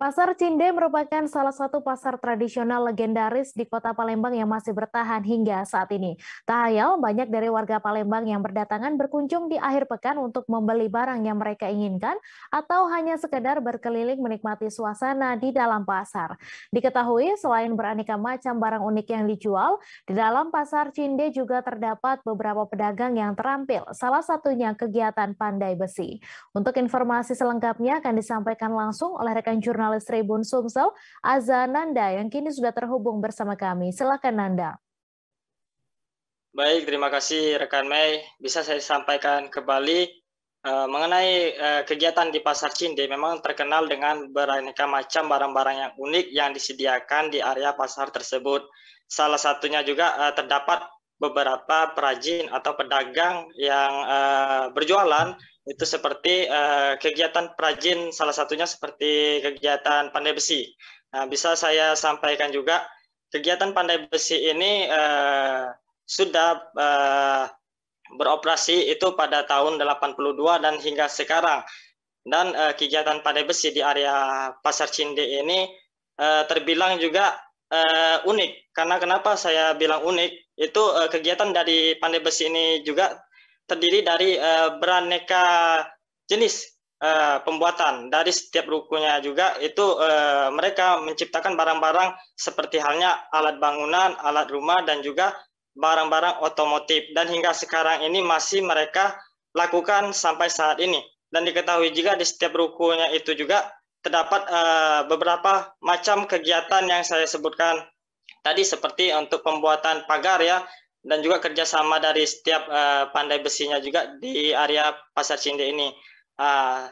Pasar Cinde merupakan salah satu pasar tradisional legendaris di kota Palembang yang masih bertahan hingga saat ini. Tak hayal, banyak dari warga Palembang yang berdatangan berkunjung di akhir pekan untuk membeli barang yang mereka inginkan atau hanya sekedar berkeliling menikmati suasana di dalam pasar. Diketahui, selain beraneka macam barang unik yang dijual, di dalam pasar Cinde juga terdapat beberapa pedagang yang terampil, salah satunya kegiatan pandai besi. Untuk informasi selengkapnya akan disampaikan langsung oleh rekan jurnal jurnalis Tribun Sumsel, Aza Nanda, yang kini sudah terhubung bersama kami. Silakan Nanda. Baik, terima kasih rekan Mei. Bisa saya sampaikan kembali eh, mengenai eh, kegiatan di Pasar Cinde memang terkenal dengan beraneka macam barang-barang yang unik yang disediakan di area pasar tersebut. Salah satunya juga eh, terdapat beberapa perajin atau pedagang yang uh, berjualan itu seperti uh, kegiatan perajin salah satunya seperti kegiatan pandai besi. Nah, bisa saya sampaikan juga kegiatan pandai besi ini uh, sudah uh, beroperasi itu pada tahun 82 dan hingga sekarang. Dan uh, kegiatan pandai besi di area Pasar Cinde ini uh, terbilang juga uh, unik. Karena kenapa saya bilang unik? Itu uh, kegiatan dari pandai besi ini juga terdiri dari uh, beraneka jenis uh, pembuatan dari setiap rukunya juga itu uh, mereka menciptakan barang-barang seperti halnya alat bangunan, alat rumah dan juga barang-barang otomotif dan hingga sekarang ini masih mereka lakukan sampai saat ini dan diketahui juga di setiap rukunya itu juga terdapat uh, beberapa macam kegiatan yang saya sebutkan tadi seperti untuk pembuatan pagar ya dan juga kerjasama dari setiap uh, pandai besinya juga di area pasar Cinde ini. Uh,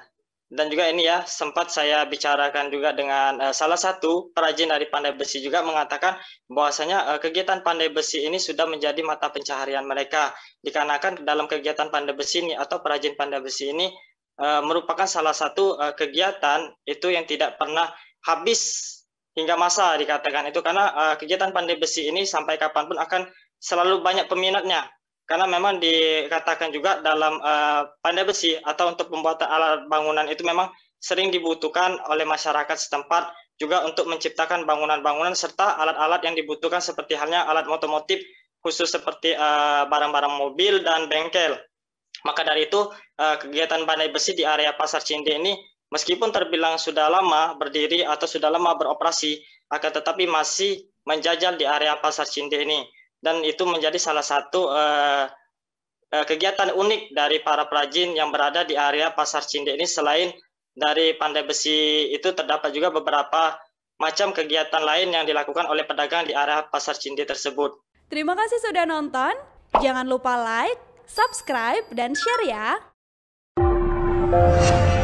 dan juga ini ya sempat saya bicarakan juga dengan uh, salah satu perajin dari pandai besi juga mengatakan bahwasanya uh, kegiatan pandai besi ini sudah menjadi mata pencaharian mereka dikarenakan dalam kegiatan pandai besi ini atau perajin pandai besi ini uh, merupakan salah satu uh, kegiatan itu yang tidak pernah habis hingga masa dikatakan itu karena uh, kegiatan pandai besi ini sampai kapanpun akan selalu banyak peminatnya karena memang dikatakan juga dalam uh, pandai besi atau untuk pembuatan alat bangunan itu memang sering dibutuhkan oleh masyarakat setempat juga untuk menciptakan bangunan-bangunan serta alat-alat yang dibutuhkan seperti halnya alat otomotif khusus seperti eh, barang-barang uh, mobil dan bengkel. Maka dari itu uh, kegiatan pandai besi di area pasar Cinde ini Meskipun terbilang sudah lama berdiri atau sudah lama beroperasi, akan tetapi masih menjajal di area pasar Cinde ini. Dan itu menjadi salah satu uh, kegiatan unik dari para perajin yang berada di area pasar Cinde ini selain dari pandai besi itu terdapat juga beberapa macam kegiatan lain yang dilakukan oleh pedagang di area pasar Cinde tersebut. Terima kasih sudah nonton. Jangan lupa like, subscribe, dan share ya.